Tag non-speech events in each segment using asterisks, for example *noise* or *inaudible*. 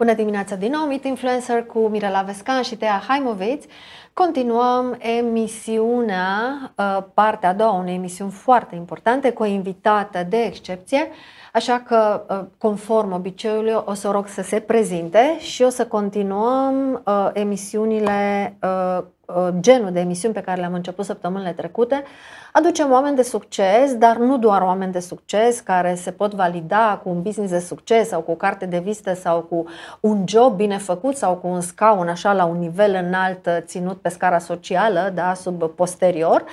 Bună dimineața din nou, Meet Influencer cu Mirela Vescan și Tea Haimoveți. Continuăm emisiunea, uh, partea a doua unei emisiuni foarte importante, cu o invitată de excepție, așa că, uh, conform obiceiului, o să o rog să se prezinte și o să continuăm uh, emisiunile, genul de emisiuni pe care le-am început săptămânile trecute. Aducem oameni de succes, dar nu doar oameni de succes care se pot valida cu un business de succes sau cu o carte de vizită sau cu un job bine făcut sau cu un scaun așa la un nivel înalt ținut pe scara socială, da, sub posterior,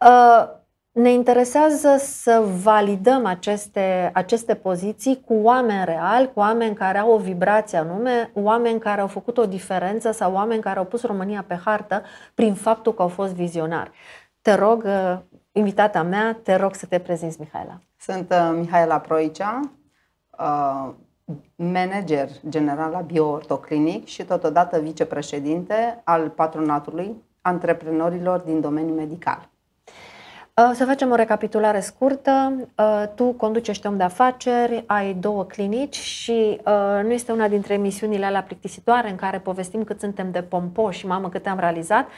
uh, ne interesează să validăm aceste, aceste poziții cu oameni reali, cu oameni care au o vibrație anume, oameni care au făcut o diferență sau oameni care au pus România pe hartă prin faptul că au fost vizionari. Te rog, uh, invitata mea, te rog să te prezinți, Mihaela. Sunt uh, Mihaela Proicea, uh, manager general la Bioortoclinic și totodată vicepreședinte al patronatului antreprenorilor din domeniul medical. Uh, să facem o recapitulare scurtă. Uh, tu conduci om de afaceri, ai două clinici și uh, nu este una dintre emisiunile alea plictisitoare în care povestim cât suntem de pompoși, mamă cât am realizat.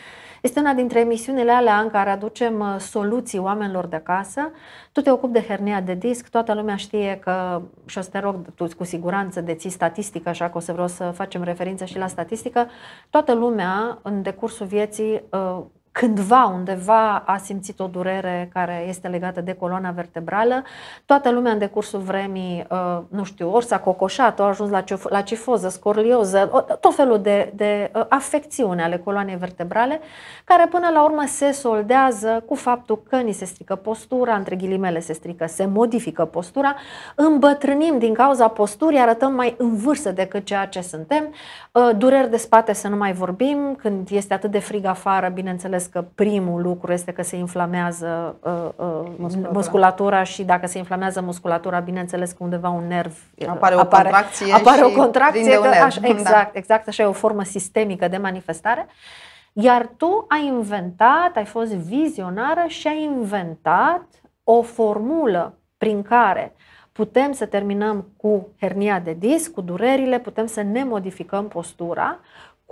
Este una dintre emisiunile alea în care aducem soluții oamenilor de casă. Tu te ocupi de hernia de disc, toată lumea știe că, și o să te rog, tu cu siguranță deții statistică, așa că o să vreau să facem referință și la statistică, toată lumea în decursul vieții cândva, undeva a simțit o durere care este legată de coloana vertebrală. Toată lumea în decursul vremii, uh, nu știu, ori s-a cocoșat, ori a ajuns la, cifoză, scorlioză, tot felul de, de uh, afecțiuni ale coloanei vertebrale, care până la urmă se soldează cu faptul că ni se strică postura, între ghilimele se strică, se modifică postura, îmbătrânim din cauza posturii, arătăm mai în vârstă decât ceea ce suntem, uh, dureri de spate să nu mai vorbim, când este atât de frig afară, bineînțeles că primul lucru este că se inflamează uh, uh, musculatura. musculatura și dacă se inflamează musculatura, bineînțeles că undeva un nerv uh, apare o apare, contracție, apare o contracție că, un nerv. Așa, da. exact, da. exact, așa e o formă sistemică de manifestare. Iar tu ai inventat, ai fost vizionară și ai inventat o formulă prin care putem să terminăm cu hernia de disc, cu durerile, putem să ne modificăm postura,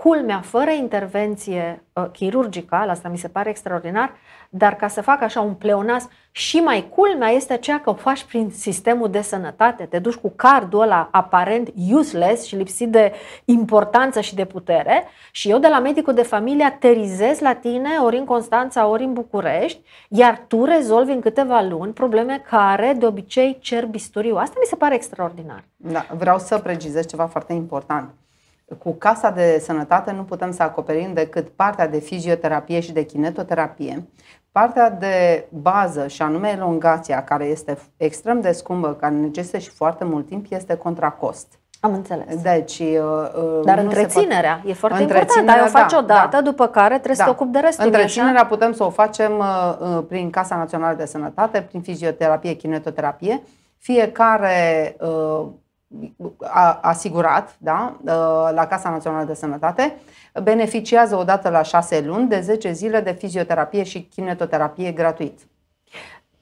culmea, fără intervenție uh, chirurgicală, asta mi se pare extraordinar, dar ca să fac așa un pleonas și mai culmea este aceea că o faci prin sistemul de sănătate, te duci cu cardul ăla aparent useless și lipsit de importanță și de putere și eu de la medicul de familie aterizez la tine ori în Constanța, ori în București, iar tu rezolvi în câteva luni probleme care de obicei cer bisturiu. Asta mi se pare extraordinar. Da, vreau să precizez ceva foarte important cu Casa de Sănătate nu putem să acoperim decât partea de fizioterapie și de kinetoterapie, partea de bază și anume elongația, care este extrem de scumpă, care necesită și foarte mult timp, este contracost. Am înțeles. Deci, uh, uh, Dar întreținerea poate... e foarte importantă. Ai o faci da, odată, da, după care trebuie da. să te ocupi de restul. Întreținerea așa? putem să o facem uh, prin Casa Națională de Sănătate, prin fizioterapie, kinetoterapie. Fiecare asigurat da, ă, la Casa Națională de Sănătate, beneficiază odată la șase luni de 10 zile de fizioterapie și kinetoterapie gratuit.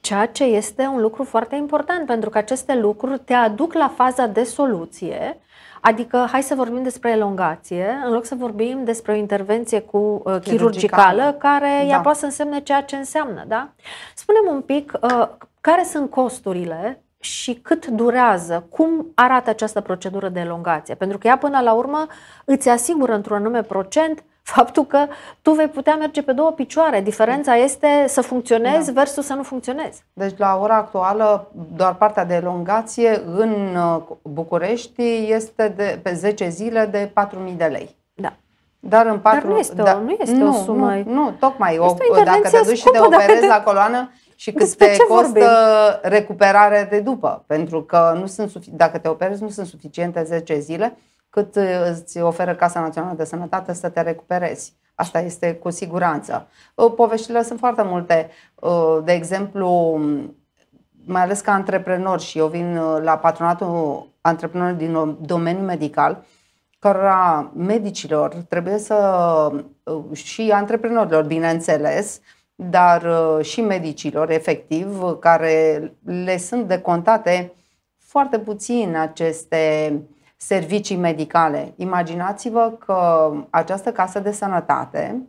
Ceea ce este un lucru foarte important, pentru că aceste lucruri te aduc la faza de soluție, adică hai să vorbim despre elongație, în loc să vorbim despre o intervenție cu ă, chirurgicală, chirurgicală, care da. ea poate să însemne ceea ce înseamnă, da? Spunem un pic uh, care sunt costurile și cât durează, cum arată această procedură de elongație. Pentru că ea până la urmă îți asigură într-un anume procent *laughs* faptul că tu vei putea merge pe două picioare. Diferența este să funcționezi da. versus să nu funcționezi. Deci la ora actuală doar partea de elongație în uh, București este de, pe 10 zile de 4.000 de lei. Da. Dar în patru. Dar nu este, da, o, nu este nu, o sumă. Nu, nu tocmai. O, o dacă te duci și te operezi la coloană, și cât Despre te costă vorbim? recuperare de după. Pentru că nu sunt sufic- dacă te operezi, nu sunt suficiente 10 zile cât uh, îți oferă Casa Națională de Sănătate să te recuperezi. Asta este cu siguranță. Uh, poveștile sunt foarte multe. Uh, de exemplu, mai ales ca antreprenor și eu vin la patronatul antreprenorilor din domeniul medical, cărora medicilor trebuie să și antreprenorilor, bineînțeles, dar uh, și medicilor, efectiv, care le sunt decontate foarte puțin aceste servicii medicale. Imaginați-vă că această casă de sănătate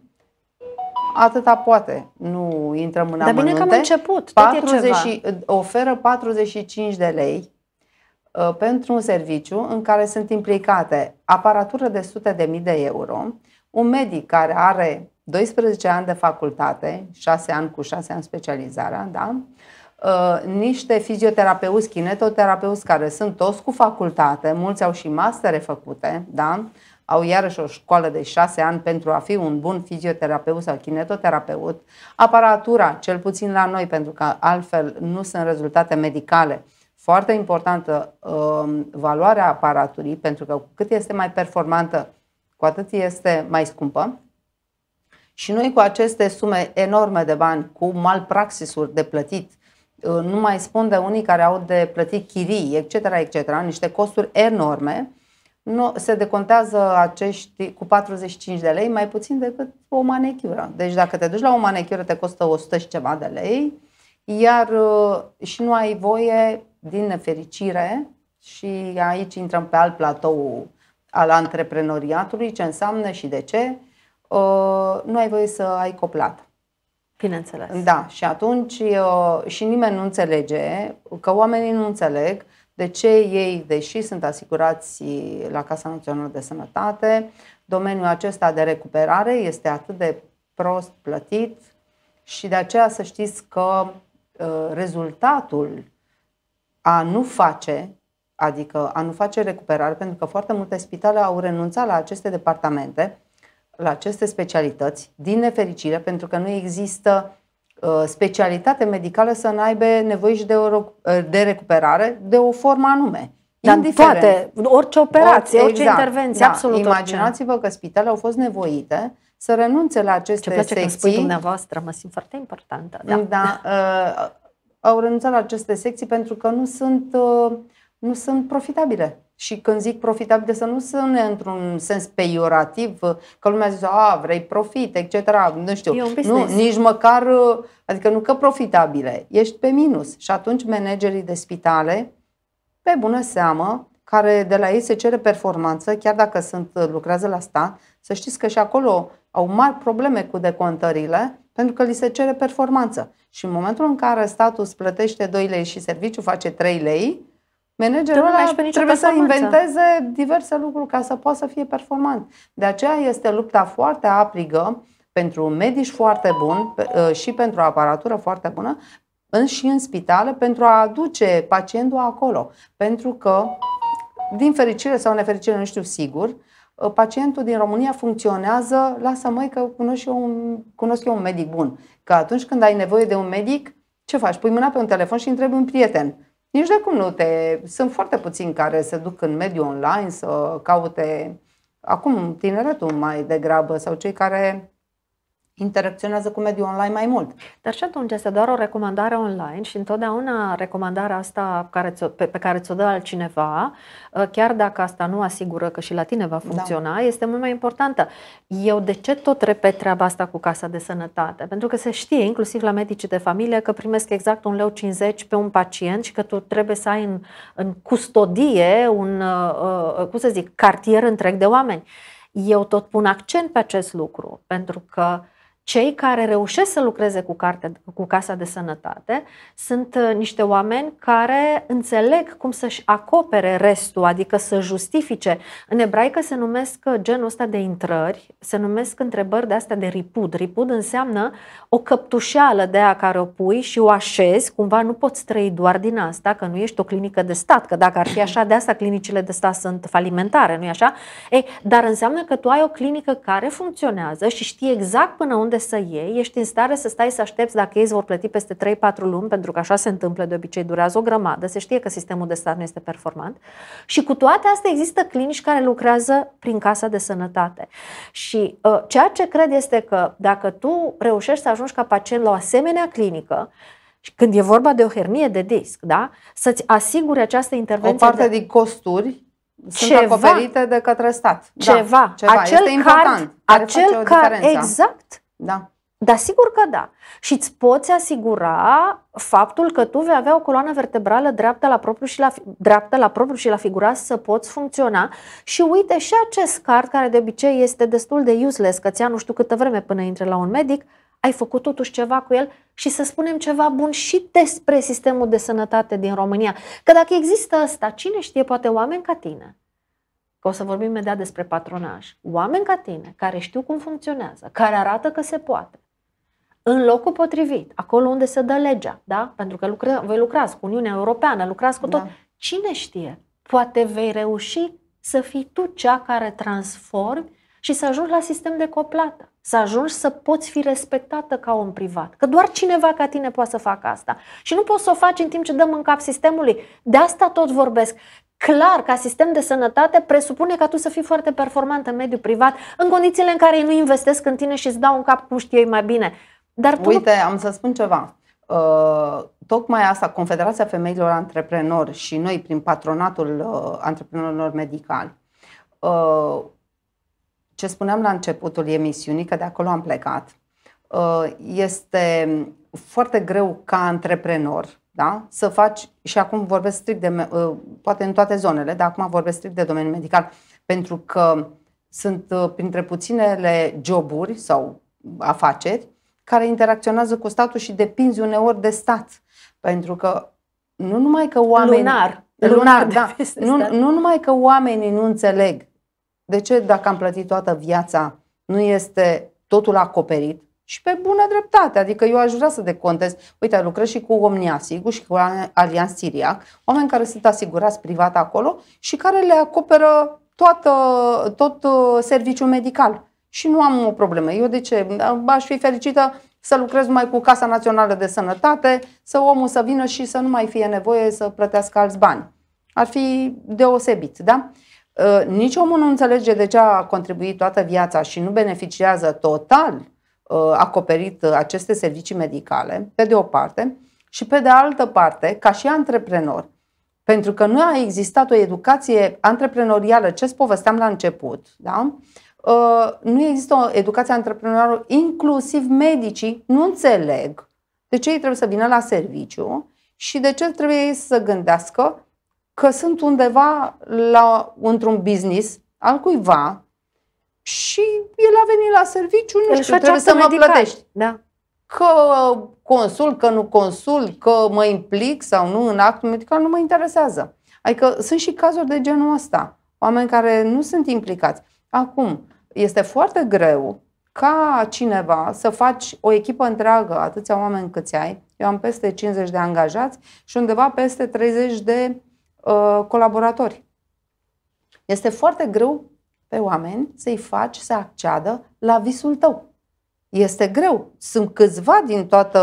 atâta poate, nu intrăm în Dar bine că am început, 40, Oferă 45 de lei uh, pentru un serviciu în care sunt implicate aparatură de sute de mii de euro, un medic care are 12 ani de facultate, 6 ani cu 6 ani specializarea, da? Uh, niște fizioterapeuți, kinetoterapeuți care sunt toți cu facultate, mulți au și mastere făcute, da? au iarăși o școală de 6 ani pentru a fi un bun fizioterapeut sau kinetoterapeut, aparatura, cel puțin la noi, pentru că altfel nu sunt rezultate medicale. Foarte importantă uh, valoarea aparaturii, pentru că cu cât este mai performantă, cu atât este mai scumpă. Și noi cu aceste sume enorme de bani, cu malpraxisuri de plătit, uh, nu mai spun de unii care au de plătit chirii, etc., etc., niște costuri enorme, nu, se decontează acești cu 45 de lei mai puțin decât o manicură. Deci dacă te duci la o manicură te costă 100 și ceva de lei, iar uh, și nu ai voie, din nefericire, și aici intrăm pe alt platou al antreprenoriatului, ce înseamnă și de ce, nu ai voie să ai coplat. Bineînțeles. Da, și atunci și nimeni nu înțelege, că oamenii nu înțeleg de ce ei, deși sunt asigurați la Casa Națională de Sănătate, domeniul acesta de recuperare este atât de prost plătit și de aceea să știți că rezultatul a nu face, adică a nu face recuperare, pentru că foarte multe spitale au renunțat la aceste departamente, la aceste specialități, din nefericire, pentru că nu există uh, specialitate medicală să n-aibă nevoie și de, o, uh, de recuperare de o formă anume. Dar indiferent. toate, orice operație, orice, exact, intervenție, da. absolut Imaginați-vă că spitalele au fost nevoite să renunțe la aceste Ce place secții. Că spui dumneavoastră, mă simt foarte importantă. Da, da uh, au renunțat la aceste secții pentru că nu sunt, uh, nu sunt profitabile. Și când zic profitabil, să nu sunt într-un sens peiorativ, uh, că lumea zice, a, vrei profit, etc. Nu știu. Nu, nici măcar, uh, adică nu că profitabile, ești pe minus. Și atunci managerii de spitale, pe bună seamă, care de la ei se cere performanță, chiar dacă sunt, uh, lucrează la stat, să știți că și acolo au mari probleme cu decontările, pentru că li se cere performanță. Și în momentul în care statul plătește 2 lei și serviciu face 3 lei, Managerul ăla trebuie să inventeze diverse lucruri ca să poată să fie performant. De aceea este lupta foarte aprigă pentru medici foarte buni ă, și pentru aparatură foarte bună în și în spitale pentru a aduce pacientul acolo. Pentru că, din fericire sau nefericire, nu știu sigur, ă, pacientul din România funcționează, lasă măi că cunosc eu, un, cunosc eu un medic bun. Că atunci când ai nevoie de un medic, ce faci? Pui mâna pe un telefon și întrebi un prieten nici de cum nu te... Sunt foarte puțini care se duc în mediul online să caute, acum tineretul mai degrabă, sau cei care interacționează cu mediul online mai mult. Dar și atunci este doar o recomandare online și întotdeauna recomandarea asta care ți-o, pe, pe care ți-o dă altcineva, ă, chiar dacă asta nu asigură că și la tine va da. funcționa, da. este mult mai importantă. Eu de ce tot repet treaba asta cu Casa de Sănătate? Pentru că se știe, inclusiv la medicii de familie, că primesc exact un leu 50 pe un pacient și că tu trebuie să ai în, în custodie un, uh, cum să zic, cartier întreg de oameni. Eu tot pun accent pe acest lucru, pentru că cei care reușesc să lucreze cu, carte, cu Casa de Sănătate sunt uh, niște oameni care înțeleg cum să-și acopere restul, adică să justifice. În ebraică se numesc uh, genul ăsta de intrări, se numesc întrebări de astea de ripud. Ripud înseamnă o căptușeală de a care o pui și o așezi, cumva nu poți trăi doar din asta, că nu ești o clinică de stat, că dacă ar fi așa, de asta clinicile de stat sunt falimentare, nu-i așa? Ei, dar înseamnă că tu ai o clinică care funcționează și știi exact până unde repede să iei, ești în stare să stai să aștepți dacă ei vor plăti peste 3-4 luni, pentru că așa se întâmplă de obicei, durează o grămadă, se știe că sistemul de stat nu este performant. Și cu toate astea există clinici care lucrează prin casa de sănătate. Și uh, ceea ce cred este că dacă tu reușești să ajungi ca pacient la o asemenea clinică, când e vorba de o hernie de disc, da? să-ți asiguri această intervenție. O parte de... din costuri sunt ceva, acoperite de către stat. Ceva. Da, ceva. Acel este important. Card, acel card, diferența. exact. Da. Da, sigur că da. Și îți poți asigura faptul că tu vei avea o coloană vertebrală dreaptă la propriu și la, dreaptă la propriu și la figura să poți funcționa. Și uite, și acest card, care de obicei este destul de useless, că ți nu știu câtă vreme până intre la un medic, ai făcut totuși ceva cu el și să spunem ceva bun și despre sistemul de sănătate din România. Că dacă există asta, cine știe, poate oameni ca tine, că o să vorbim imediat despre patronaj, oameni ca tine, care știu cum funcționează, care arată că se poate, în locul potrivit, acolo unde se dă legea, da? Pentru că lucră, voi lucrați cu Uniunea Europeană, lucrați cu tot. Da. Cine știe? Poate vei reuși să fii tu cea care transformi și să ajungi la sistem de coplată. Să ajungi să poți fi respectată ca om privat. Că doar cineva ca tine poate să facă asta. Și nu poți să o faci în timp ce dăm în cap sistemului. De asta tot vorbesc clar, ca sistem de sănătate, presupune ca tu să fii foarte performant în mediul privat, în condițiile în care ei nu investesc în tine și îți dau un cap cum știu ei mai bine. Dar tu... Uite, am să spun ceva. Uh, tocmai asta, Confederația Femeilor Antreprenori și noi, prin patronatul uh, antreprenorilor medicali, uh, ce spuneam la începutul emisiunii, că de acolo am plecat, uh, este foarte greu ca antreprenor da? să faci, și acum vorbesc strict de, ă, poate în toate zonele, dar acum vorbesc strict de domeniul medical, pentru că sunt ă, printre puținele joburi sau afaceri care interacționează cu statul și depinzi uneori de stat. Pentru că nu numai că oamenii... Lunar. Lunar, da. Nu, nu numai că oamenii nu înțeleg de ce dacă am plătit toată viața nu este totul acoperit, și pe bună dreptate. Adică eu aș vrea să decontez. Uite, lucrez și cu Omnia Sigur și cu Alian Siriac, oameni care sunt asigurați privat acolo și care le acoperă toată, tot uh, serviciul medical. Și nu am o problemă. Eu de ce? Aș fi fericită să lucrez mai cu Casa Națională de Sănătate, să omul să vină și să nu mai fie nevoie să plătească alți bani. Ar fi deosebit, da? Uh, nici omul nu înțelege de ce a contribuit toată viața și nu beneficiază total Uh, acoperit uh, aceste servicii medicale, pe de o parte, și pe de altă parte, ca și antreprenor, pentru că nu a existat o educație antreprenorială, ce povesteam la început, da? Uh, nu există o educație antreprenorială, inclusiv medicii nu înțeleg de ce ei trebuie să vină la serviciu și de ce trebuie ei să gândească că sunt undeva la, într-un business al cuiva și el a venit la serviciu, nu el știu, trebuie să medical. mă plătești. Da. Că consul, că nu consul, că mă implic sau nu în actul medical, nu mă interesează. Adică sunt și cazuri de genul ăsta. Oameni care nu sunt implicați. Acum, este foarte greu ca cineva să faci o echipă întreagă, atâția oameni câți ai, eu am peste 50 de angajați și undeva peste 30 de uh, colaboratori. Este foarte greu pe oameni să-i faci să acceadă la visul tău. Este greu. Sunt câțiva din toată,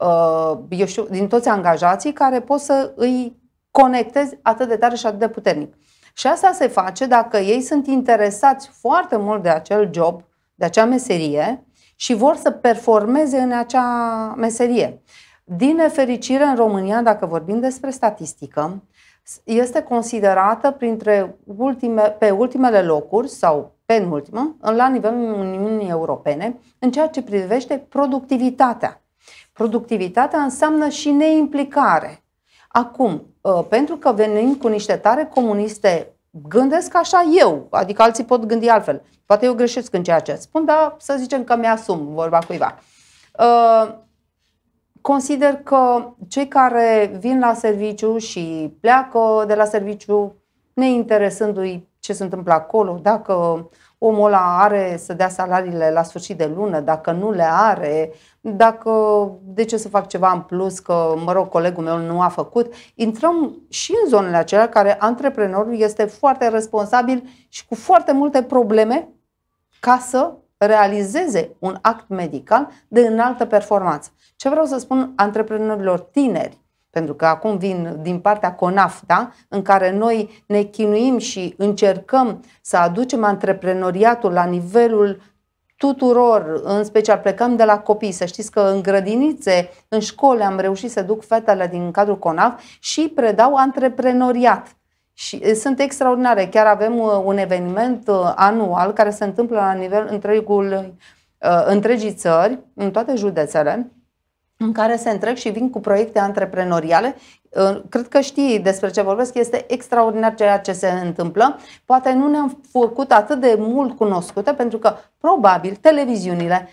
uh, eu știu, din toți angajații care pot să îi conectezi atât de tare și atât de puternic. Și asta se face dacă ei sunt interesați foarte mult de acel job, de acea meserie și vor să performeze în acea meserie. Din nefericire, în România, dacă vorbim despre statistică, este considerată printre ultime, pe ultimele locuri sau penultimă la nivelul Uniunii Europene în ceea ce privește productivitatea. Productivitatea înseamnă și neimplicare. Acum, ă, pentru că venim cu niște tare comuniste, gândesc așa eu, adică alții pot gândi altfel. Poate eu greșesc în ceea ce spun, dar să zicem că mi-asum vorba cuiva. Ă, Consider că cei care vin la serviciu și pleacă de la serviciu neinteresându-i ce se întâmplă acolo, dacă omul ăla are să dea salariile la sfârșit de lună, dacă nu le are, dacă de ce să fac ceva în plus, că, mă rog, colegul meu nu a făcut, intrăm și în zonele acelea care antreprenorul este foarte responsabil și cu foarte multe probleme ca să realizeze un act medical de înaltă performanță. Ce vreau să spun antreprenorilor tineri, pentru că acum vin din partea CONAF, da? în care noi ne chinuim și încercăm să aducem antreprenoriatul la nivelul tuturor, în special plecăm de la copii. Să știți că în grădinițe, în școli am reușit să duc fetele din cadrul CONAF și predau antreprenoriat și sunt extraordinare. Chiar avem uh, un eveniment uh, anual care se întâmplă la nivel întregul, uh, întregii țări, în toate județele, în care se întreg și vin cu proiecte antreprenoriale. Cred că știi despre ce vorbesc, este extraordinar ceea ce se întâmplă. Poate nu ne-am făcut atât de mult cunoscute, pentru că probabil televiziunile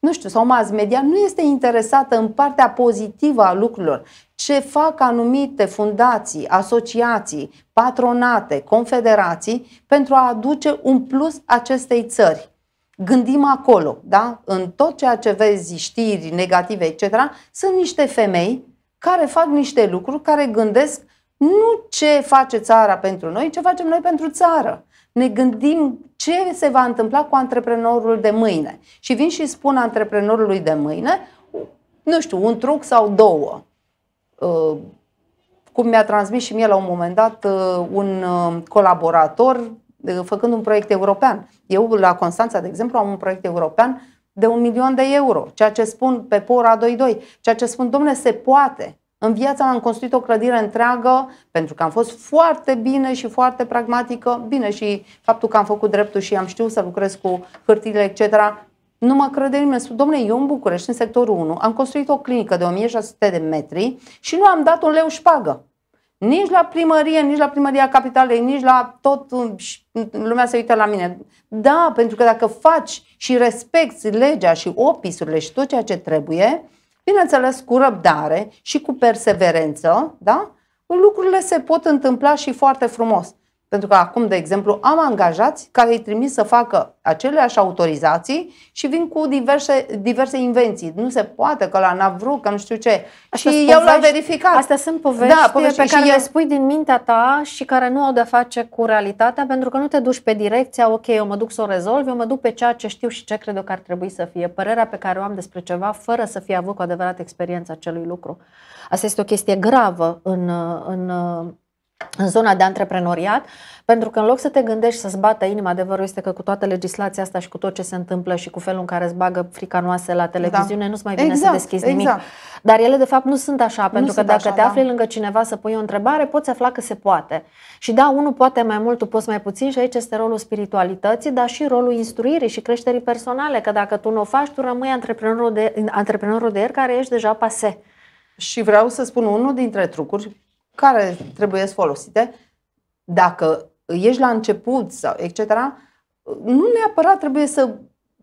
nu știu, sau mass media nu este interesată în partea pozitivă a lucrurilor. Ce fac anumite fundații, asociații, patronate, confederații pentru a aduce un plus acestei țări. Gândim acolo, da? În tot ceea ce vezi, știri negative, etc., sunt niște femei care fac niște lucruri, care gândesc nu ce face țara pentru noi, ce facem noi pentru țară ne gândim ce se va întâmpla cu antreprenorul de mâine. Și vin și spun antreprenorului de mâine, nu știu, un truc sau două. Uh, cum mi-a transmis și mie la un moment dat uh, un uh, colaborator făcând un proiect european. Eu la Constanța, de exemplu, am un proiect european de un milion de euro, ceea ce spun pe Pora 22, ceea ce spun, domnule, se poate. În viața mea am construit o clădire întreagă pentru că am fost foarte bine și foarte pragmatică. Bine și faptul că am făcut dreptul și am știut să lucrez cu hârtile, etc. Nu mă crede nimeni. Spune, domnule, eu în București, în sectorul 1, am construit o clinică de 1600 de metri și nu am dat un leu șpagă. Nici la primărie, nici la primăria capitalei, nici la tot um, lumea se uită la mine. Da, pentru că dacă faci și respecti legea și opisurile și tot ceea ce trebuie, Bineînțeles, cu răbdare și cu perseverență, da? lucrurile se pot întâmpla și foarte frumos. Pentru că acum, de exemplu, am angajați care îi trimis să facă aceleași autorizații și vin cu diverse, diverse invenții. Nu se poate că la Navru, că nu știu ce. Asta și eu la verificat. Astea sunt povești, da, povești pe care eu... spui din mintea ta și care nu au de face cu realitatea, pentru că nu te duci pe direcția, ok, eu mă duc să o rezolv, eu mă duc pe ceea ce știu și ce cred eu că ar trebui să fie. Părerea pe care o am despre ceva, fără să fie avut cu adevărat experiența acelui lucru. Asta este o chestie gravă în, în în zona de antreprenoriat, pentru că în loc să te gândești să-ți bată inima, adevărul este că cu toată legislația asta și cu tot ce se întâmplă și cu felul în care îți bagă fricanoase la televiziune, da. nu-ți mai vine exact, să deschizi exact. nimic. Dar ele, de fapt, nu sunt așa, nu pentru sunt că dacă așa, te da. afli da. lângă cineva să pui o întrebare, poți afla că se poate. Și da, unul poate mai mult, tu poți mai puțin și aici este rolul spiritualității, dar și rolul instruirii și creșterii personale, că dacă tu nu o faci, tu rămâi antreprenorul de, antreprenorul de ieri care ești deja pase. Și vreau să spun unul dintre trucuri care trebuie folosite, dacă ești la început sau etc., nu neapărat trebuie să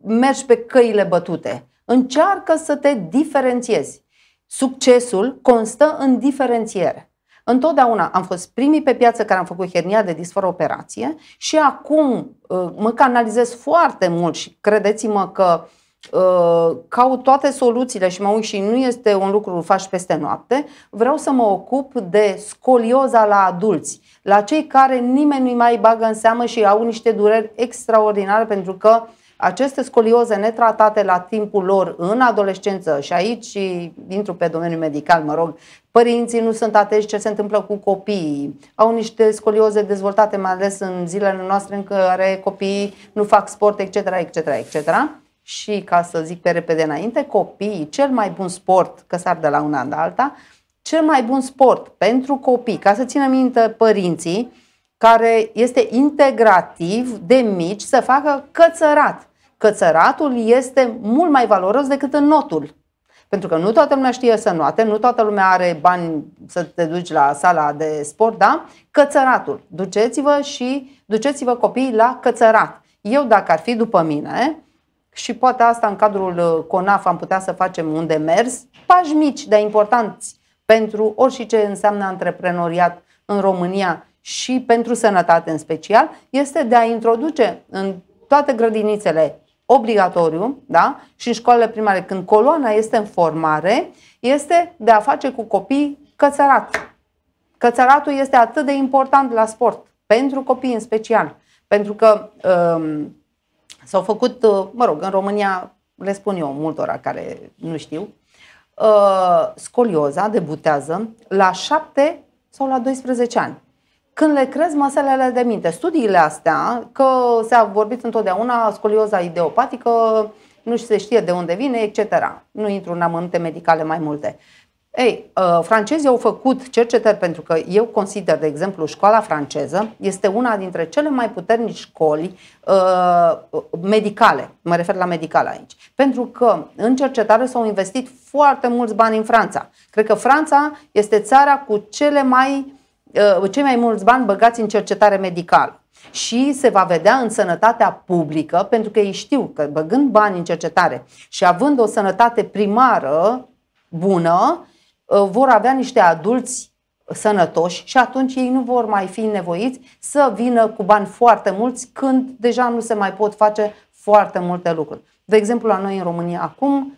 mergi pe căile bătute. Încearcă să te diferențiezi. Succesul constă în diferențiere. Întotdeauna am fost primii pe piață care am făcut hernia de disfor operație și acum uh, mă canalizez foarte mult și credeți-mă că uh, Uh, caut toate soluțiile și mă uit și nu este un lucru faci peste noapte, vreau să mă ocup de scolioza la adulți, la cei care nimeni nu-i mai bagă în seamă și au niște dureri extraordinare pentru că aceste scolioze netratate la timpul lor în adolescență și aici intru pe domeniul medical, mă rog, părinții nu sunt atenți ce se întâmplă cu copiii, au niște scolioze dezvoltate mai ales în zilele noastre în care copiii nu fac sport, etc., etc., etc., și, ca să zic pe repede înainte, copiii, cel mai bun sport, că s-ar de la una în alta, cel mai bun sport pentru copii, ca să țină minte părinții, care este integrativ de mici să facă cățărat. Cățăratul este mult mai valoros decât în notul. Pentru că nu toată lumea știe să noate, nu toată lumea are bani să te duci la sala de sport, da? Cățăratul. Duceți-vă și duceți-vă copiii la cățărat. Eu, dacă ar fi după mine, și poate asta în cadrul uh, CONAF am putea să facem un demers, pași mici, dar importanți pentru orice ce înseamnă antreprenoriat în România și pentru sănătate în special, este de a introduce în toate grădinițele obligatoriu da? și în școlile primare, când coloana este în formare, este de a face cu copii cățărat. Cățăratul este atât de important la sport, pentru copii în special, pentru că um, S-au făcut, uh, mă rog, în România, le spun eu multora care nu știu, uh, scolioza debutează la 7 sau la 12 ani. Când le crezi măselele de minte. Studiile astea, că s-a vorbit întotdeauna scolioza ideopatică, nu se știe de unde vine, etc. Nu intru în amănunte medicale mai multe. Ei, uh, francezii au făcut cercetări pentru că eu consider, de exemplu, școala franceză este una dintre cele mai puternici școli uh, medicale. Mă refer la medicală aici. Pentru că în cercetare s-au investit foarte mulți bani în Franța. Cred că Franța este țara cu cele mai, uh, cei mai mulți bani băgați în cercetare medicală și se va vedea în sănătatea publică, pentru că ei știu că băgând bani în cercetare și având o sănătate primară bună, Uh, vor avea niște adulți sănătoși și atunci ei nu vor mai fi nevoiți să vină cu bani foarte mulți când deja nu se mai pot face foarte multe lucruri. De exemplu, la noi în România acum,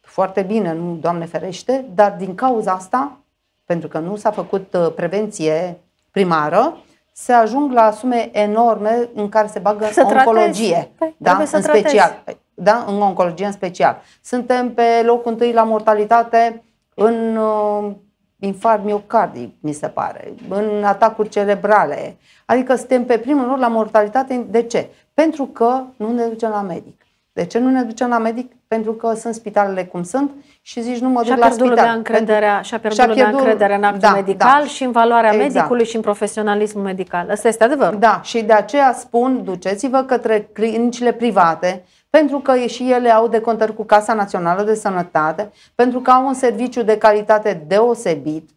foarte bine, nu Doamne ferește, dar din cauza asta, pentru că nu s-a făcut uh, prevenție primară, se ajung la sume enorme în care se bagă să oncologie, păi, da? în special, păi, da? în oncologie în special. Suntem pe locul întâi la mortalitate în uh, infarct miocardic, mi se pare, în atacuri cerebrale. Adică suntem pe primul loc la mortalitate. De ce? Pentru că nu ne ducem la medic. De ce nu ne ducem la medic? Pentru că sunt spitalele cum sunt și zici nu mă duc la spital. Încrederea, și-a pierdut, și-a pierdut încrederea în actul da, medical da. și în valoarea exact. medicului și în profesionalismul medical. Asta este adevărul. Da, și de aceea spun, duceți-vă către clinicile private, pentru că și ele au de contări cu Casa Națională de Sănătate, pentru că au un serviciu de calitate deosebit.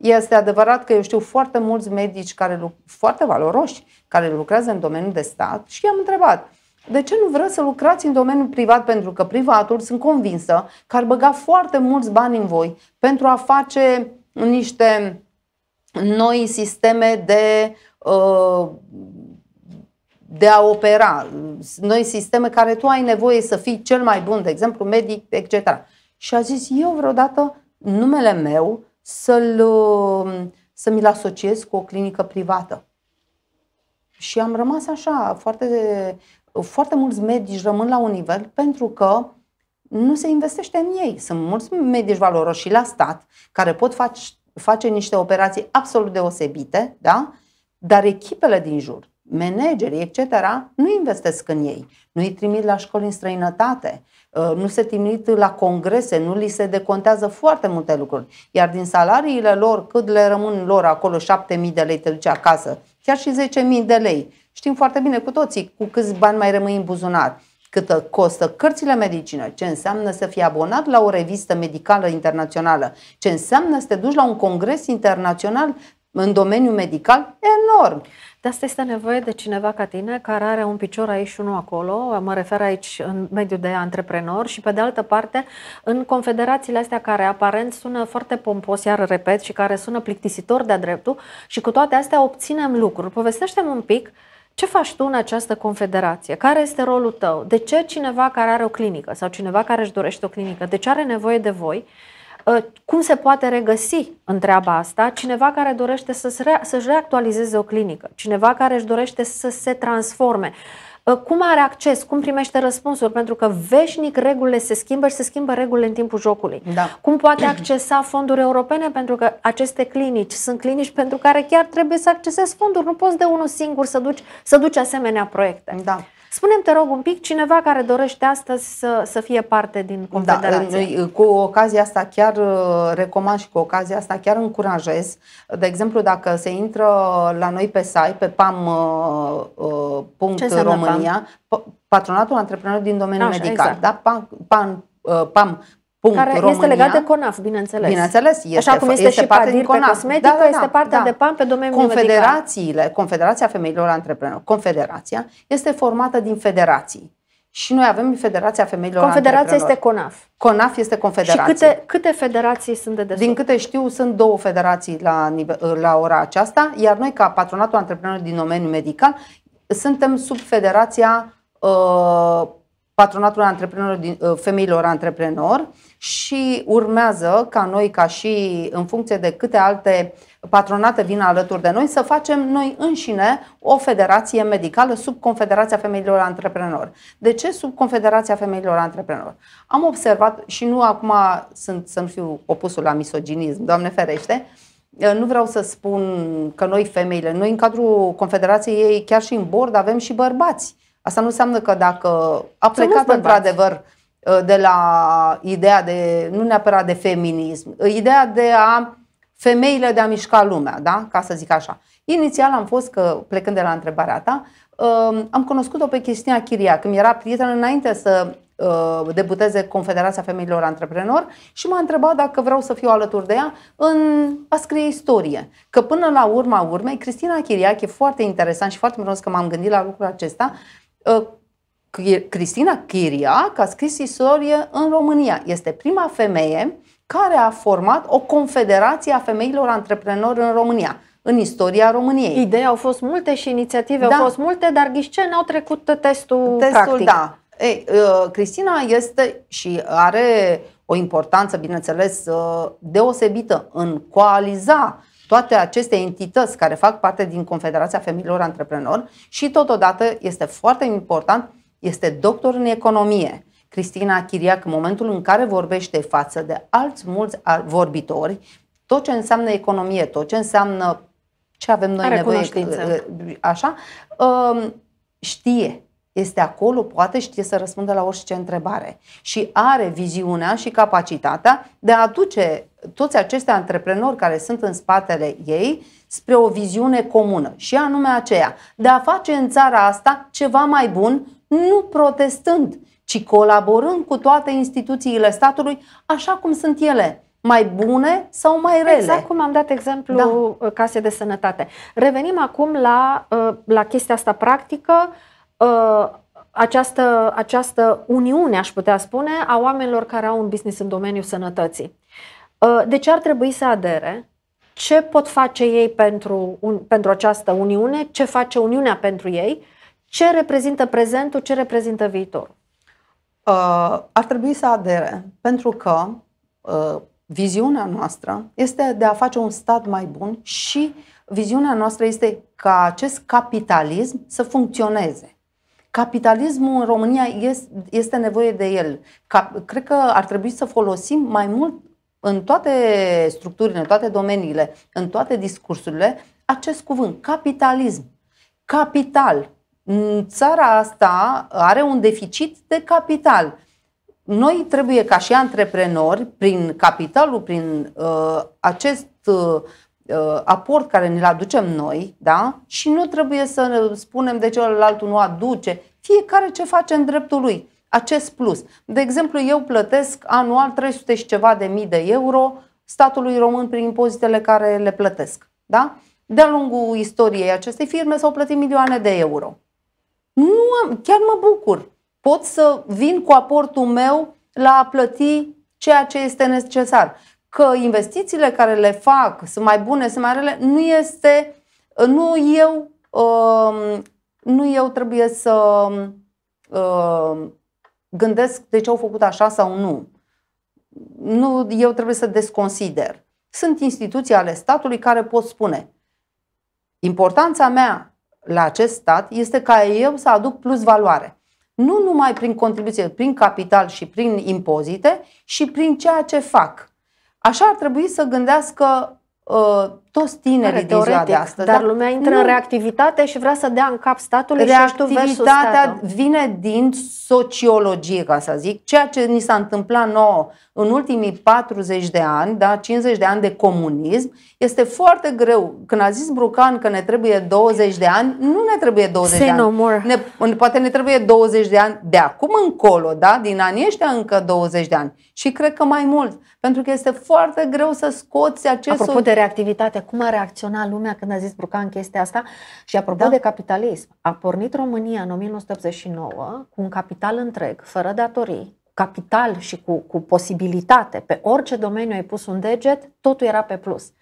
Este adevărat că eu știu foarte mulți medici care, foarte valoroși care lucrează în domeniul de stat și i-am întrebat de ce nu vreți să lucrați în domeniul privat? Pentru că privatul, sunt convinsă, că ar băga foarte mulți bani în voi pentru a face niște noi sisteme de uh, de a opera, noi sisteme care tu ai nevoie să fii cel mai bun, de exemplu medic, etc. Și a zis eu vreodată numele meu să-l, um, să mi-l asociez cu o clinică privată. Și am rămas așa, foarte, foarte mulți medici rămân la un nivel pentru că nu se investește în ei. Sunt mulți medici valoroși și la stat care pot face, face niște operații absolut deosebite, da? dar echipele din jur managerii, etc., nu investesc în ei. Nu îi trimit la școli în străinătate, ă, nu se trimit la congrese, nu li se decontează foarte multe lucruri. Iar din salariile lor, cât le rămân lor acolo, 7.000 de lei te duci acasă, chiar și 10.000 de lei. Știm foarte bine cu toții cu câți bani mai rămâi în buzunar, cât costă cărțile medicină, ce înseamnă să fii abonat la o revistă medicală internațională, ce înseamnă să te duci la un congres internațional în domeniul medical enorm. De asta este nevoie de cineva ca tine care are un picior aici și unul acolo, mă refer aici în mediul de antreprenor și pe de altă parte în confederațiile astea care aparent sună foarte pompos, iar repet, și care sună plictisitor de-a dreptul și cu toate astea obținem lucruri. Povestește-mi un pic ce faci tu în această confederație? Care este rolul tău? De ce cineva care are o clinică sau cineva care își dorește o clinică, de ce are nevoie de voi? Ă, cum se poate regăsi întreaba asta cineva care dorește să-și reactualizeze o clinică, cineva care își dorește să se transforme? Ă, cum are acces? Cum primește răspunsuri? Pentru că veșnic regulile se schimbă și se schimbă regulile în timpul jocului. Da. Cum poate accesa fonduri europene? Pentru că aceste clinici sunt clinici pentru care chiar trebuie să accesezi fonduri. Nu poți de unul singur să duci, să duci asemenea proiecte. Da. Spune-mi, te rog, un pic, cineva care dorește astăzi să, să fie parte din da, confederație. Da, cu ocazia asta chiar uh, recomand și cu ocazia asta chiar încurajez. De exemplu, dacă se intră la noi pe site, pe pam.romania, uh, uh patronatul antreprenorilor din domeniul Așa, medical, exact. da? pam, pam, uh, pam Punct. Care România, este legat de CONAF, bineînțeles. Bineînțeles, este, Așa cum este, este și parte CONAF. pe cosmetică, da, da, da, este partea da. de PAN pe domeniul Confederațiile, medical. Confederația Femeilor Antreprenori, Confederația este formată din federații. Și noi avem Federația Femeilor Confederația este CONAF. CONAF este Confederație. Și câte, câte federații sunt de desubt? Din câte știu, sunt două federații la, la ora aceasta, iar noi, ca Patronatul Antreprenorilor din domeniul medical, suntem sub Federația uh, Patronatul antreprenorilor din, uh, Femeilor Antreprenor și urmează ca noi, ca și în funcție de câte alte patronate vin alături de noi, să facem noi înșine o federație medicală sub Confederația Femeilor Antreprenori. De ce sub Confederația Femeilor Antreprenori? Am observat, și nu acum sunt, să nu fiu opusul la misoginism, Doamne ferește, uh, nu vreau să spun că noi femeile, noi în cadrul Confederației, chiar și în bord, avem și bărbați Asta nu înseamnă că dacă a plecat într-adevăr uh, de la ideea de, nu neapărat de feminism, uh, ideea de a femeile de a mișca lumea, da? ca să zic așa. Inițial am fost, că plecând de la întrebarea ta, um, am cunoscut-o pe Cristina Chiria, când era prietenă înainte să uh, debuteze Confederația Femeilor Antreprenori și m-a întrebat dacă vreau să fiu alături de ea în a scrie istorie. Că până la urma urmei, Cristina Chiriac e foarte interesant și foarte miros că m-am gândit la lucrul acesta, Ă, Cristina Chiria, a scris istorie în România. Este prima femeie care a format o confederație a femeilor antreprenori în România în istoria României. Idei au fost multe și inițiative da. au fost multe, dar ghișce n-au trecut testul, testul practic. Da. Ei, ă, Cristina este și are o importanță, bineînțeles, ă, deosebită în coaliza toate aceste entități care fac parte din Confederația Femeilor Antreprenori și totodată este foarte important, este doctor în economie. Cristina Chiriac, în momentul în care vorbește față de alți mulți vorbitori, tot ce înseamnă economie, tot ce înseamnă ce avem noi Are nevoie, așa, ă, știe este acolo, poate știe să răspundă la orice întrebare și are viziunea și capacitatea de a aduce toți acești antreprenori care sunt în spatele ei spre o viziune comună și anume aceea de a face în țara asta ceva mai bun, nu protestând, ci colaborând cu toate instituțiile statului așa cum sunt ele, mai bune sau mai rele. Exact cum am dat exemplu da. Uh, case de sănătate. Revenim acum la, uh, la chestia asta practică Uh, această, această uniune, aș putea spune, a oamenilor care au un business în domeniul sănătății. Uh, de ce ar trebui să adere? Ce pot face ei pentru, un, pentru această uniune? Ce face Uniunea pentru ei? Ce reprezintă prezentul? Ce reprezintă viitorul? Uh, ar trebui să adere, pentru că uh, viziunea noastră este de a face un stat mai bun și viziunea noastră este ca acest capitalism să funcționeze. Capitalismul în România este nevoie de el. Cred că ar trebui să folosim mai mult în toate structurile, în toate domeniile, în toate discursurile, acest cuvânt, capitalism. Capital. Țara asta are un deficit de capital. Noi trebuie, ca și antreprenori, prin capitalul, prin uh, acest uh, Uh, aport care ne-l aducem noi, da? Și nu trebuie să spunem de ce celălalt nu aduce. Fiecare ce face în dreptul lui. Acest plus. De exemplu, eu plătesc anual 300 și ceva de mii de euro statului român prin impozitele care le plătesc. Da? De-a lungul istoriei acestei firme s-au plătit milioane de euro. Nu am, chiar mă bucur. Pot să vin cu aportul meu la a plăti ceea ce este necesar că investițiile care le fac sunt mai bune, sunt mai rele, nu este, nu eu, um, nu eu trebuie să um, gândesc de ce au făcut așa sau nu. Nu, eu trebuie să desconsider. Sunt instituții ale statului care pot spune importanța mea la acest stat este ca eu să aduc plus valoare. Nu numai prin contribuție, prin capital și prin impozite și prin ceea ce fac. Așa ar trebui să gândească uh, toți tinerii din ziua de astăzi. Dar da? lumea intră nu. în reactivitate și vrea să dea în cap statului Reactivitatea și statul. vine din sociologie, ca să zic, ceea ce ni s-a întâmplat nouă în ultimii 40 de ani, da, 50 de ani de comunism, este foarte greu. Când a zis Brucan că ne trebuie 20 de ani, nu ne trebuie 20 Say de ani. more. Ne, poate ne trebuie 20 de ani de acum încolo, da? din anii ăștia încă 20 de ani. Și cred că mai mult, pentru că este foarte greu să scoți acest... Apropo de reactivitate, societate, cum a reacționat lumea când a zis Brucan chestia asta. Și apropo da. de capitalism, a pornit România în 1989 cu un capital întreg, fără datorii, capital și cu, cu posibilitate. Pe orice domeniu ai pus un deget, totul era pe plus.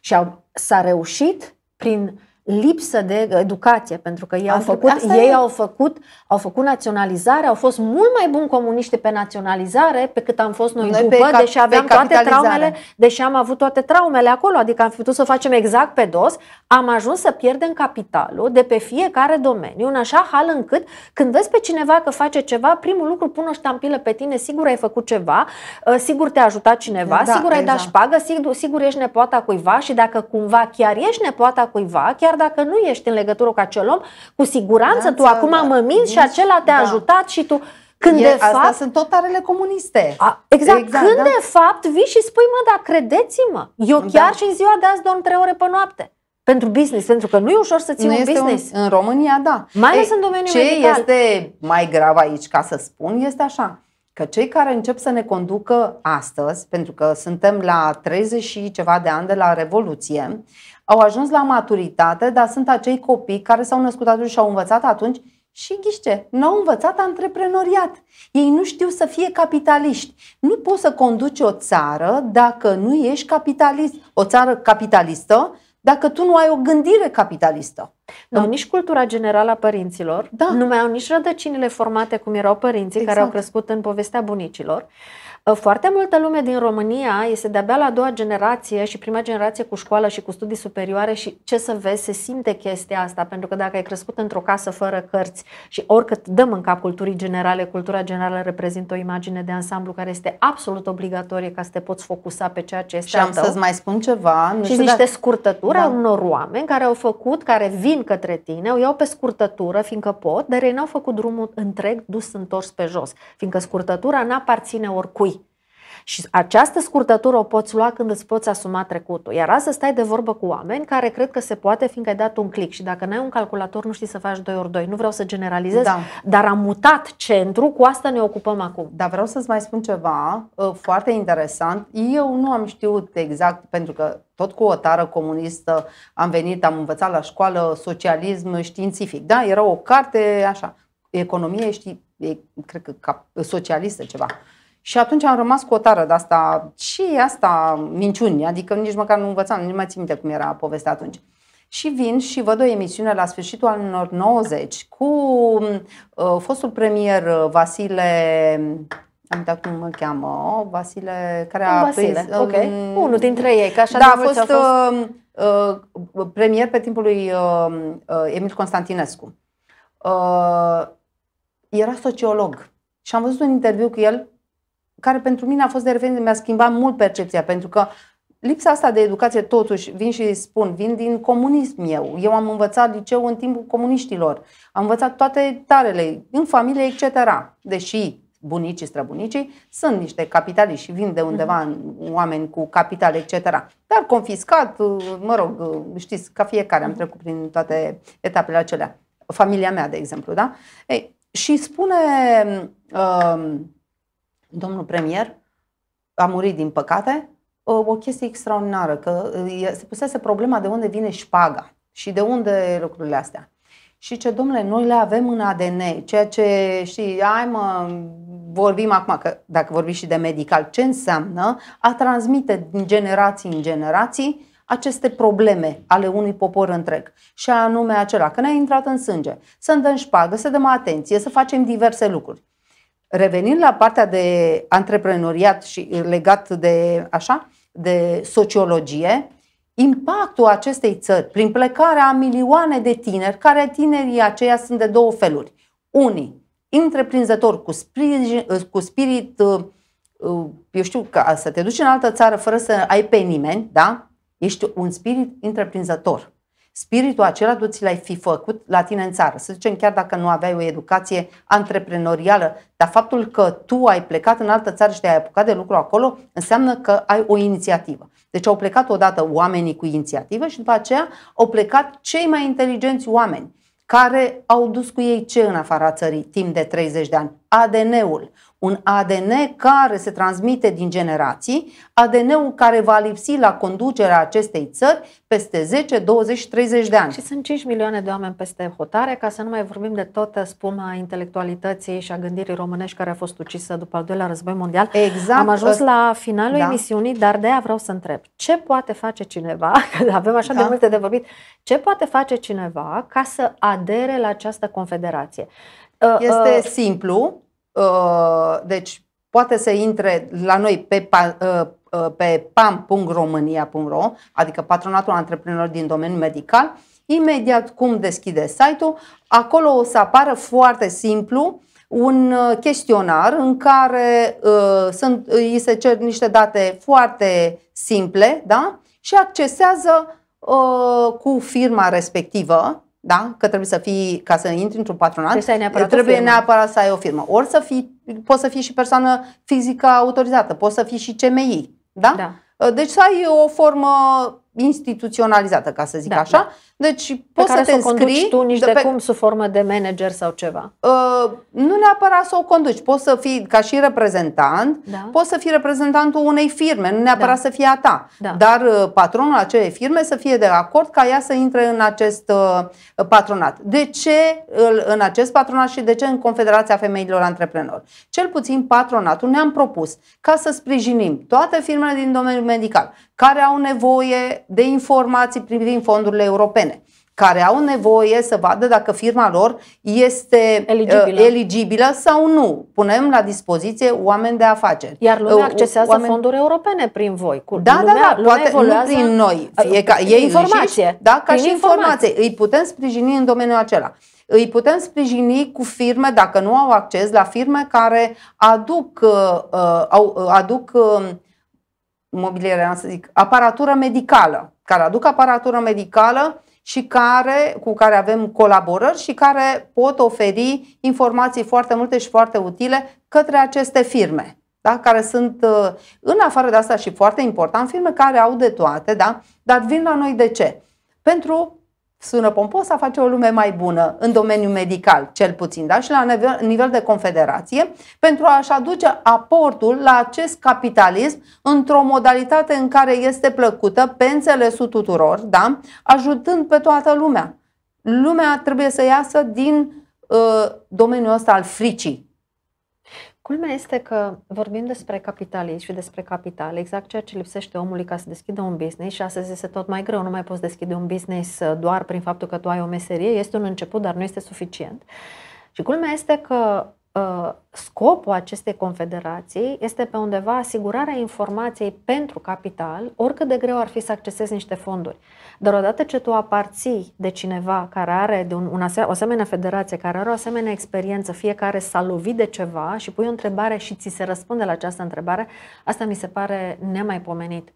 Și au, s-a reușit prin lipsă de educație, pentru că ei, au făcut, ei e... au, făcut, au făcut naționalizare, au fost mult mai buni comuniști pe naționalizare pe cât am fost noi, noi după, pe deși aveam toate traumele, deși am avut toate traumele acolo, adică am putut să facem exact pe dos, am ajuns să pierdem capitalul de pe fiecare domeniu, în așa hal încât când vezi pe cineva că face ceva, primul lucru pun o ștampilă pe tine, sigur ai făcut ceva, ă, sigur te-a ajutat cineva, da, sigur ai exact. dat șpagă, sigur, sigur ești nepoata cuiva și dacă cumva chiar ești nepoata cuiva, chiar dacă nu ești în legătură cu acel om, cu siguranță da, tu acum da, mă minți și da. acela te-a da. ajutat și tu... Când e, de fapt, astea sunt tot arele comuniste. A, exact, exact. Când da. de fapt vii și spui, mă, dar credeți-mă, eu da. chiar da. și în ziua de azi dorm trei ore pe noapte pentru business, pentru că nu e ușor să ții nu un business. Un, în România, da. Mai ales în domeniul ce medical. Ce este mai grav aici, ca să spun, este așa că cei care încep să ne conducă astăzi, pentru că suntem la 30 și ceva de ani de la Revoluție, au ajuns la maturitate, dar sunt acei copii care s-au născut atunci și au învățat atunci și ghiște, nu au învățat antreprenoriat. Ei nu știu să fie capitaliști. Nu poți să conduci o țară dacă nu ești capitalist. O țară capitalistă dacă tu nu ai o gândire capitalistă. Nu, da. nici cultura generală a părinților, da. nu mai au nici rădăcinile formate cum erau părinții exact. care au exact. crescut în povestea bunicilor. Ă, foarte multă lume din România este de-abia la a doua generație și prima generație cu școală și cu studii superioare și ce să vezi, se simte chestia asta, pentru că dacă ai crescut într-o casă fără cărți și oricât dăm în cap culturii generale, cultura generală reprezintă o imagine de ansamblu care este absolut obligatorie ca să te poți focusa pe ceea ce este Și am să-ți mai spun ceva. Nu și niște dacă... scurtături da. a unor oameni care au făcut, care vin către tine, o iau pe scurtătură, fiindcă pot, dar ei n-au făcut drumul întreg dus întors pe jos, fiindcă scurtătura n-aparține oricui și această scurtătură o poți lua când îți poți asuma trecutul. Iar asta stai de vorbă cu oameni care cred că se poate, fiindcă ai dat un click. Și dacă n-ai un calculator, nu știi să faci 2 ori 2. Nu vreau să generalizez, da. dar am mutat centru, cu asta ne ocupăm acum. Dar vreau să-ți mai spun ceva ă, foarte interesant. Eu nu am știut exact, pentru că tot cu o tară comunistă am venit, am învățat la școală socialism științific. Da, era o carte așa, economie, știi, cred că cap, socialistă ceva. Și atunci am rămas cu o tară de asta, ce e asta minciuni, adică nici măcar nu învățam, nici mai țin minte cum era povestea atunci. Și vin și văd o emisiune la sfârșitul anilor 90 cu uh, fostul premier uh, Vasile am dat cum îl cheamă, oh, Vasile, care a Vasile, prins, okay. um, unul dintre ei, că așa da, a fost, a fost... Um, uh, premier pe timpul lui uh, uh, Emil Constantinescu. Uh, era sociolog și am văzut un interviu cu el care pentru mine a fost de referență, mi-a schimbat mult percepția, pentru că lipsa asta de educație, totuși, vin și spun, vin din comunism eu. Eu am învățat liceu în timpul comuniștilor. Am învățat toate tarele, în familie, etc. Deși bunicii, străbunicii, sunt niște capitali și vin de undeva mhm. în oameni cu capital, etc. Dar confiscat, mă rog, știți, ca fiecare am mhm. trecut prin toate etapele acelea. Familia mea, de exemplu, da? Ei, și spune uh, domnul premier a murit din păcate, o chestie extraordinară, că se pusese problema de unde vine șpaga și de unde lucrurile astea. Și ce, domnule, noi le avem în ADN, ceea ce, știi, ai mă, vorbim acum, că dacă vorbim și de medical, ce înseamnă a transmite din generații în generații aceste probleme ale unui popor întreg. Și anume acela, că ne-a intrat în sânge, să dăm șpagă, să dăm atenție, să facem diverse lucruri. Revenind la partea de antreprenoriat și legat de așa, de sociologie, impactul acestei țări prin plecarea a milioane de tineri, care tinerii aceia sunt de două feluri. Unii întreprinzători cu spirit, cu spirit uh, uh, eu știu că să te duci în altă țară fără să ai pe nimeni, da? Ești un spirit întreprinzător. Spiritul acela tu ți l-ai fi făcut la tine în țară. Să zicem, chiar dacă nu aveai o educație antreprenorială, dar faptul că tu ai plecat în altă țară și te-ai apucat de lucru acolo, înseamnă că ai o inițiativă. Deci au plecat odată oamenii cu inițiativă și după aceea au plecat cei mai inteligenți oameni care au dus cu ei ce în afara țării timp de 30 de ani? ADN-ul, un ADN care se transmite din generații, ADN-ul care va lipsi la conducerea acestei țări peste 10, 20, 30 de ani. Și sunt 5 milioane de oameni peste hotare, ca să nu mai vorbim de toată spuma intelectualității și a gândirii românești care a fost ucisă după al doilea război mondial. Exact. Am ajuns la finalul da. emisiunii, dar de aia vreau să întreb. Ce poate face cineva, *laughs* că avem așa da. de multe de vorbit, ce poate face cineva ca să adere la această confederație? Ă, este uh, uh, simplu, Uh, deci, poate să intre la noi pe, uh, uh, pe pam.romania.ro, adică Patronatul Antreprenorilor din domeniul medical, imediat cum deschide site-ul, acolo o să apară foarte simplu un chestionar în care uh, sunt, îi se cer niște date foarte simple da? și accesează uh, cu firma respectivă da? că trebuie să fii, ca să intri într-un patronat, trebuie, deci să ai neapărat, trebuie neapărat să ai o firmă. Ori să fii, poți să fii și persoană fizică autorizată, poți să fii și CMI. Da? da. Deci să ai o formă instituționalizată, ca să zic da, așa, da. Deci pe poți care să te o înscrii. tu nici de, de pe... cum sub formă de manager sau ceva. Uh, nu neapărat să o conduci. Poți să fii ca și reprezentant, da. poți să fii reprezentantul unei firme, nu neapărat da. să fie a ta. Da. Dar uh, patronul acelei firme să fie de acord ca ea să intre în acest uh, patronat. De ce uh, în acest patronat și de ce în Confederația Femeilor Antreprenori? Cel puțin patronatul ne-am propus ca să sprijinim toate firmele din domeniul medical care au nevoie de informații privind fondurile europene europene care au nevoie să vadă dacă firma lor este uh, eligibilă, eligibilă sau nu. Punem la dispoziție oameni de afaceri. Iar lumea uh, accesează oameni... fonduri europene prin voi. Cu da, da lumea, da, da, lumea poate evoluează... nu prin noi. Uh, e ca, ei informație. Înșiși, da, ca prin și informație. informație. Îi putem sprijini în domeniul acela îi putem sprijini cu firme, dacă nu au acces, la firme care aduc, aduc um, mobilierea, să zic, aparatură medicală, care aduc aparatură medicală și care, cu care avem colaborări și care pot oferi informații foarte multe și foarte utile către aceste firme. Da? care sunt, uh, în afară de asta și foarte important, firme care au de toate, da? dar vin la noi de ce? Pentru sună pompos, a face o lume mai bună în domeniul medical, cel puțin, da? și la nivel, nivel de confederație, pentru a-și aduce aportul la acest capitalism într-o modalitate în care este plăcută pe înțelesul tuturor, da? ajutând pe toată lumea. Lumea trebuie să iasă din uh, domeniul ăsta al fricii, Culmea este că vorbim despre capitalism și despre capital, exact ceea ce lipsește omului ca să deschidă un business și astăzi este tot mai greu, nu mai poți deschide un business uh, doar prin faptul că tu ai o meserie, este un început, dar nu este suficient. Și culmea este că Uh, scopul acestei confederații este pe undeva asigurarea informației pentru capital, oricât de greu ar fi să accesezi niște fonduri. Dar odată ce tu aparții de cineva care are de un, un ase- o asemenea federație, care are o asemenea experiență, fiecare s-a lovit de ceva și pui o întrebare și ți se răspunde la această întrebare, asta mi se pare nemaipomenit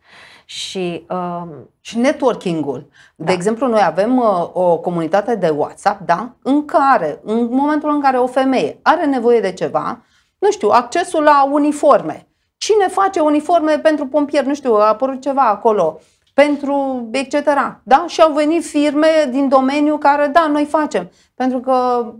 și, uh, și networking-ul. Da. De exemplu, noi avem uh, o comunitate de WhatsApp, da, în care, în momentul în care o femeie are nevoie de ceva, nu știu, accesul la uniforme. Cine face uniforme pentru pompieri? Nu știu, a apărut ceva acolo. Uh, pentru etc. Da? Și au venit firme din domeniu care, da, noi facem. Pentru că...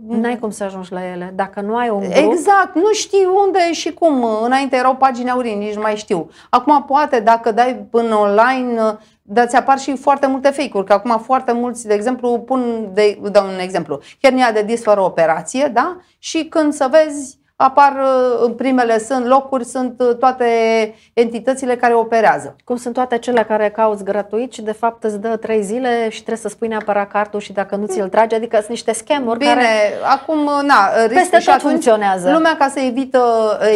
N-ai cum să ajungi la ele, dacă nu ai un grup. Exact, nu știi unde și cum. Înainte erau pagini aurii, nici nu mai știu. Acum poate, dacă dai până online, dar ți apar și foarte multe fake-uri, că acum foarte mulți, de exemplu, pun, de, dau un exemplu, hernia de disc fără operație, da? Și când să vezi apar uh, în primele, sunt locuri, sunt uh, toate entitățile care operează. Cum sunt toate cele care cauți gratuit și de fapt îți dă trei zile și trebuie să spui neapărat cartul și dacă nu ți-l trage, adică sunt niște schemuri Bine, care acum, uh, na, peste tot funcționează. Lumea ca să evită,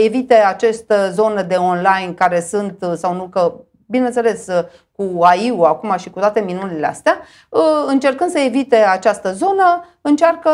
evite această zonă de online care sunt sau nu că Bineînțeles, cu AI-ul acum și cu toate minunile astea, ă, încercând să evite această zonă, încearcă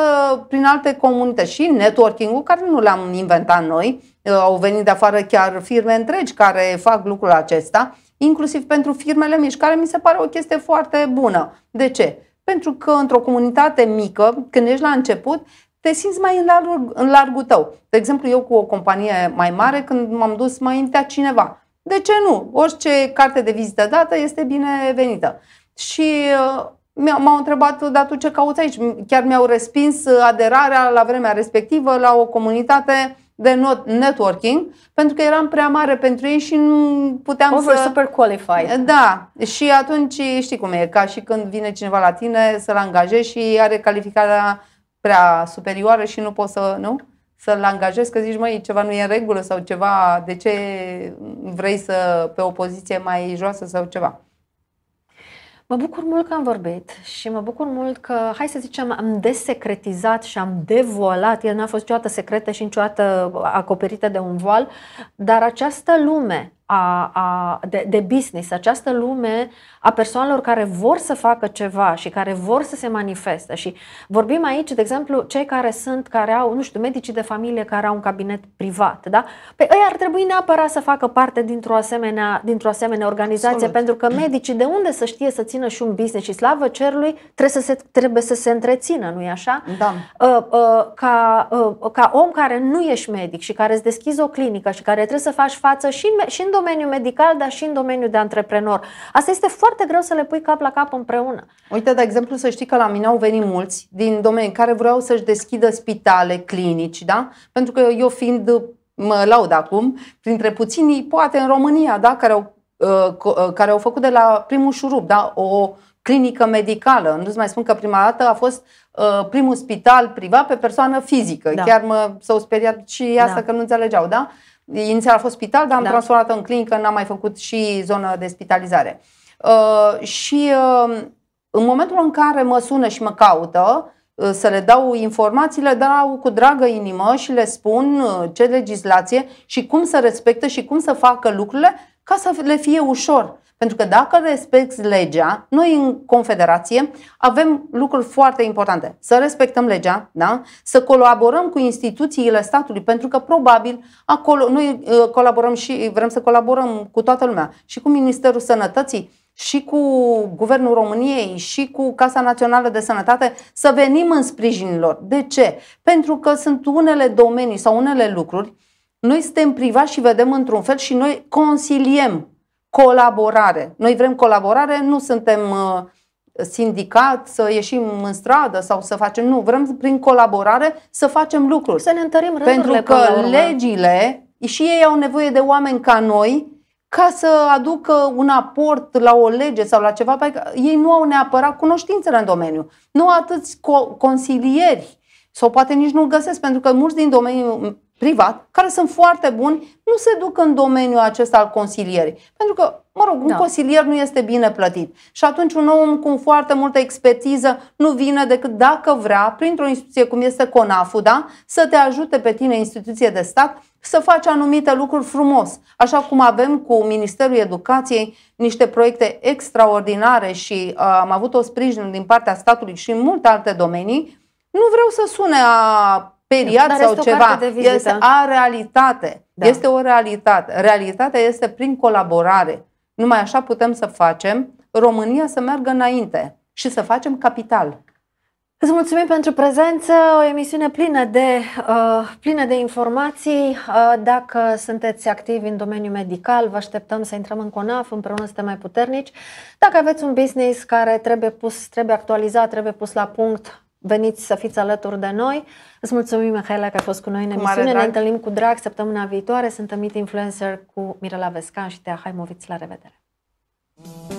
prin alte comunități și networking-ul, care nu l-am inventat noi, ă, au venit de afară chiar firme întregi care fac lucrul acesta, inclusiv pentru firmele mici, care mi se pare o chestie foarte bună. De ce? Pentru că într-o comunitate mică, când ești la început, te simți mai în, larg, în largul tău. De exemplu, eu cu o companie mai mare, când m-am dus, mai a cineva de ce nu? Orice carte de vizită dată este binevenită. Și uh, m-au întrebat, dar tu ce cauți aici? Chiar mi-au respins uh, aderarea la vremea respectivă la o comunitate de networking, pentru că eram prea mare pentru ei și nu puteam Over să... super qualified. Uh, da. Și atunci știi cum e, ca și când vine cineva la tine să-l angajezi și are calificarea prea superioară și nu poți să... Nu? să-l angajezi, că zici, măi, ceva nu e în regulă sau ceva, de ce vrei să pe o poziție mai joasă sau ceva. Mă bucur mult că am vorbit și mă bucur mult că, hai să zicem, am desecretizat și am devoalat, el n-a fost niciodată secretă și niciodată acoperită de un voal, dar această lume a, a, de, de business, această lume a persoanelor care vor să facă ceva și care vor să se manifeste. Și vorbim aici, de exemplu, cei care sunt, care au, nu știu, medicii de familie care au un cabinet privat, da? Păi ei ar trebui neapărat să facă parte dintr-o asemenea, dintr-o asemenea organizație, Absolut. pentru că medicii de unde să știe să țină și un business și slavă cerului, trebuie să se, trebuie să se întrețină, nu-i așa? Da. Uh, uh, ca, uh, ca om care nu ești medic și care îți deschizi o clinică și care trebuie să faci față și în, și în domeniul medical, dar și în domeniul de antreprenor. Asta este foarte foarte greu să le pui cap la cap împreună. Uite, de exemplu, să știi că la mine au venit mulți din domenii care vreau să-și deschidă spitale, clinici, da? Pentru că eu fiind, mă laud acum, printre puținii, poate în România, da, care au, uh, uh care au făcut de la primul șurub, da, o clinică medicală. Nu-ți mai spun că prima dată a fost uh, primul spital privat pe persoană fizică. Da. Chiar mă s-au speriat și asta da. că nu înțelegeau, da? Inițial a fost spital, dar am da. transformat-o în clinică, n-am mai făcut și zonă de spitalizare. Uh, Uh, și uh, în momentul în care mă sună și mă caută, uh, să le dau informațiile, au cu dragă inimă și le spun uh, ce legislație și cum să respecte și cum să facă lucrurile ca să le fie ușor. Pentru că dacă respecti legea, noi în Confederație avem lucruri foarte importante. Să respectăm legea, da? să colaborăm cu instituțiile statului, pentru că probabil acolo noi colaborăm și vrem să colaborăm cu toată lumea și cu Ministerul Sănătății și cu Guvernul României și cu Casa Națională de Sănătate să venim în sprijinul lor. De ce? Pentru că sunt unele domenii sau unele lucruri, noi suntem privați și vedem într-un fel și noi consiliem colaborare. Noi vrem colaborare, nu suntem uh, sindicat, să ieșim în stradă sau să facem. Nu, vrem prin colaborare să facem lucruri. Să ne întărim rândurile. Pentru că legile și ei au nevoie de oameni ca noi ca să aducă un aport la o lege sau la ceva, pentru că ei nu au neapărat cunoștințele în domeniu. Nu atâți co- consilieri sau poate nici nu găsesc, pentru că mulți din domeniul privat, care sunt foarte buni, nu se duc în domeniul acesta al consilierii. Pentru că, mă rog, un da. consilier nu este bine plătit. Și atunci un om cu foarte multă expertiză nu vine decât dacă vrea, printr-o instituție cum este CONAFU, da, să te ajute pe tine, instituție de stat, să faci anumite lucruri frumos. Așa cum avem cu Ministerul Educației niște proiecte extraordinare și uh, am avut o sprijin din partea statului și în multe alte domenii, nu vreau să sune a speriat Dar sau ceva. Este a realitate. Da. Este o realitate. Realitatea este prin colaborare. Numai așa putem să facem România să meargă înainte și să facem capital. Îți mulțumim pentru prezență, o emisiune plină de, uh, plină de informații. Uh, dacă sunteți activi în domeniul medical, vă așteptăm să intrăm în CONAF, împreună suntem mai puternici. Dacă aveți un business care trebuie pus, trebuie actualizat, trebuie pus la punct, veniți să fiți alături de noi. Îți mulțumim, Mihaela, că a fost cu noi în emisiune. Ne întâlnim cu drag săptămâna viitoare. Sunt Amit Influencer cu Mirela Vescan și Tea Haimoviț. La revedere! Mm.